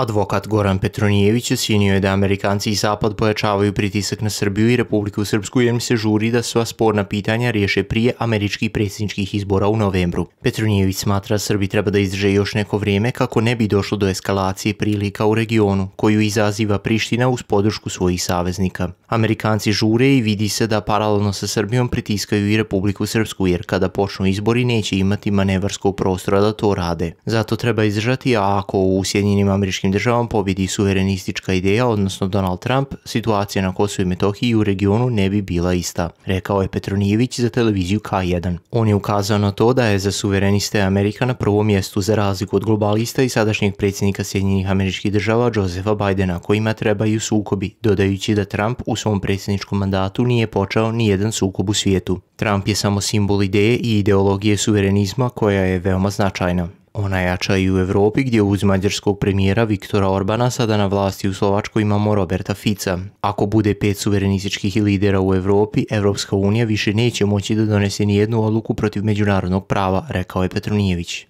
Advokat Goran Petronijević osjenio je da Amerikanci i Zapad pojačavaju pritisak na Srbiju i Republiku Srpsku jer im se žuri da sva sporna pitanja riješe prije američkih predsjedničkih izbora u novembru. Petronijević smatra Srbi treba da izdrže još neko vrijeme kako ne bi došlo do eskalacije prilika u regionu koju izaziva Priština uz podršku svojih saveznika. Amerikanci žure i vidi se da paralelno sa Srbijom pritiskaju i Republiku Srpsku jer kada počnu izbori neće imati manevarskog prostora da to rade. Zato treba izdržati, a ako u Sjedinjenim Sjedinjenim pobjedi suverenistička ideja, odnosno Donald Trump, situacija na Kosovo i Metohiji u regionu ne bi bila ista, rekao je Petronijević za televiziju K1. On je ukazao na to da je za suvereniste Amerika na prvom mjestu za razliku od globalista i sadašnjeg predsjednika Sjedinjenih američkih država Josefa Bidena kojima trebaju sukobi, dodajući da Trump u svom predsjedničkom mandatu nije počeo ni jedan sukob u svijetu. Trump je samo simbol ideje i ideologije suverenizma koja je veoma značajna. Ona jača i u Europi gdje uz mađarskog premijera Viktora Orbana sada na vlasti u Slovačkoj imamo Roberta Fica. Ako bude pet suverenističkih lidera u Europi, Evropska unija više neće moći da donese jednu odluku protiv međunarodnog prava, rekao je Petronijević.